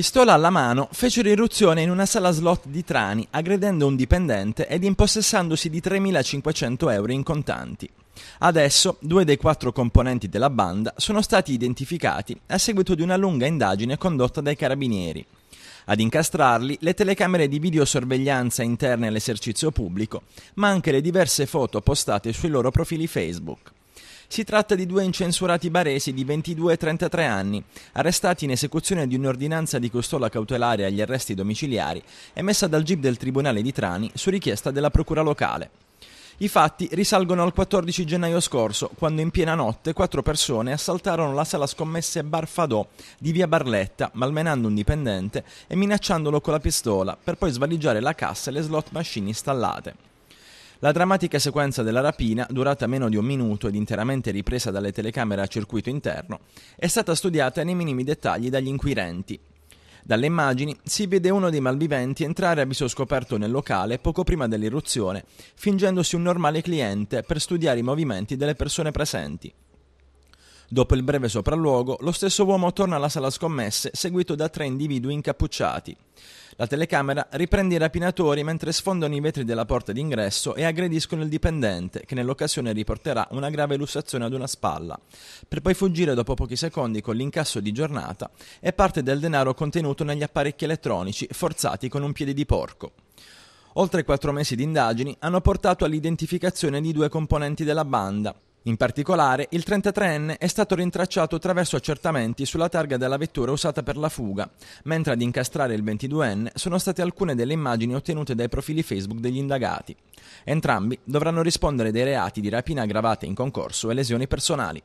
Pistola alla mano, fecero irruzione in una sala slot di Trani, aggredendo un dipendente ed impossessandosi di 3.500 euro in contanti. Adesso due dei quattro componenti della banda sono stati identificati a seguito di una lunga indagine condotta dai carabinieri. Ad incastrarli le telecamere di videosorveglianza interne all'esercizio pubblico, ma anche le diverse foto postate sui loro profili Facebook. Si tratta di due incensurati baresi di 22 e 33 anni, arrestati in esecuzione di un'ordinanza di custodia cautelare agli arresti domiciliari emessa dal GIP del Tribunale di Trani su richiesta della Procura locale. I fatti risalgono al 14 gennaio scorso, quando in piena notte quattro persone assaltarono la sala scommesse Barfadò di via Barletta, malmenando un dipendente e minacciandolo con la pistola, per poi svaligiare la cassa e le slot machine installate. La drammatica sequenza della rapina, durata meno di un minuto ed interamente ripresa dalle telecamere a circuito interno, è stata studiata nei minimi dettagli dagli inquirenti. Dalle immagini si vede uno dei malviventi entrare a viso scoperto nel locale poco prima dell'irruzione, fingendosi un normale cliente per studiare i movimenti delle persone presenti. Dopo il breve sopralluogo, lo stesso uomo torna alla sala scommesse, seguito da tre individui incappucciati. La telecamera riprende i rapinatori mentre sfondano i vetri della porta d'ingresso e aggrediscono il dipendente, che nell'occasione riporterà una grave lussazione ad una spalla, per poi fuggire dopo pochi secondi con l'incasso di giornata e parte del denaro contenuto negli apparecchi elettronici forzati con un piede di porco. Oltre quattro mesi di indagini hanno portato all'identificazione di due componenti della banda, in particolare, il 33enne è stato rintracciato attraverso accertamenti sulla targa della vettura usata per la fuga, mentre ad incastrare il 22enne sono state alcune delle immagini ottenute dai profili Facebook degli indagati. Entrambi dovranno rispondere dei reati di rapina aggravata in concorso e lesioni personali.